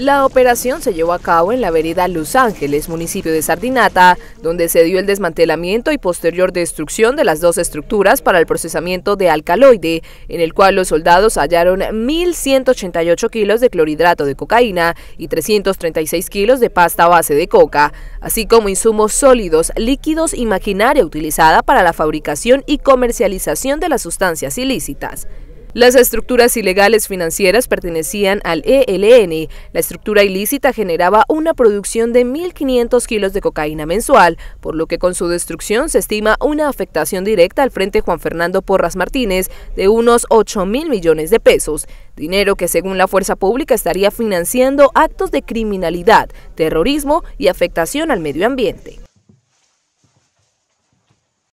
La operación se llevó a cabo en la vereda Los Ángeles, municipio de Sardinata, donde se dio el desmantelamiento y posterior destrucción de las dos estructuras para el procesamiento de alcaloide, en el cual los soldados hallaron 1.188 kilos de clorhidrato de cocaína y 336 kilos de pasta base de coca, así como insumos sólidos, líquidos y maquinaria utilizada para la fabricación y comercialización de las sustancias ilícitas. Las estructuras ilegales financieras pertenecían al ELN. La estructura ilícita generaba una producción de 1.500 kilos de cocaína mensual, por lo que con su destrucción se estima una afectación directa al Frente Juan Fernando Porras Martínez de unos 8.000 mil millones de pesos, dinero que según la fuerza pública estaría financiando actos de criminalidad, terrorismo y afectación al medio ambiente.